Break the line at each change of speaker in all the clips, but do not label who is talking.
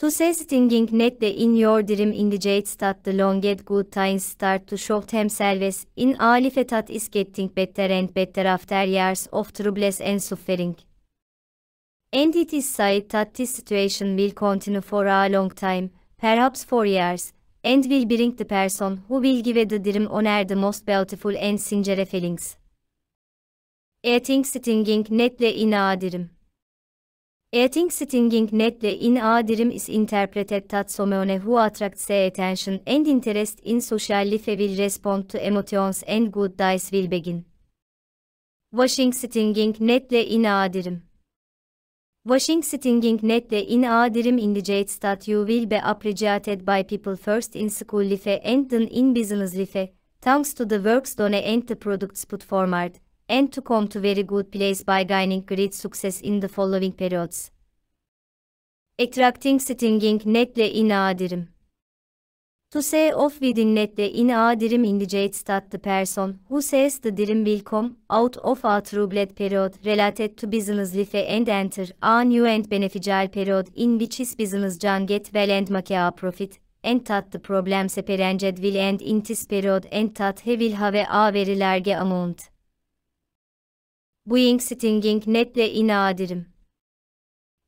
To say stinging net the in your dream indicates that the longed good times start to show themselves in a life that is getting better and better after years of troubles and suffering. And it is said that this situation will continue for a long time, perhaps for years, and will bring the person who will give the dream owner the most beautiful and sincere feelings. Eating stinging netle in a dream. Eating sitting, netle in a dirim is interpreted that someone who attracts attention and interest in social life will respond to emotions and good dice will begin. Washing sitting, netle in a dirim. Washing sitting, netle in a dirim indicates that you will be appreciated by people first in school life and then in business life, thanks to the works done and the products put forward and to come to very good place by gaining great success in the following periods. Attracting stinging netle in adirim. To say of within netle in adirim indicates that the person who says the dirim will come out of a troubled period related to business life and enter a new and beneficial period in which his business can get well and make a profit And that the problems apparent will end in this period and that he will have a very large amount. Boeing Stinging Netle in a Adirim.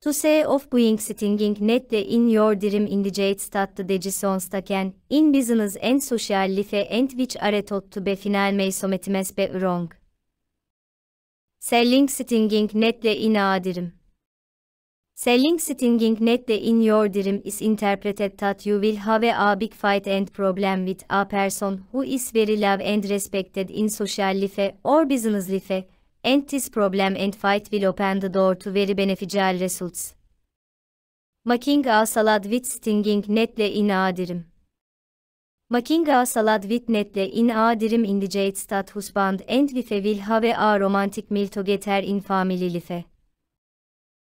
To say of Boeing Stinging Netle in your dream indicates that the decisions taken in business and social life and which are thought to be final may sometimes be wrong. Selling Stinging Netle in a Adirim. Selling stinging netle in your dream is interpreted that you will have a big fight and problem with a person who is very loved and respected in social life or business life, and this problem and fight will open the door to very beneficial results. Making a salad with stinging netle in a dirim. Making a salad with netle in a dirim indicates that husband and wife will have a romantic meal together in family life.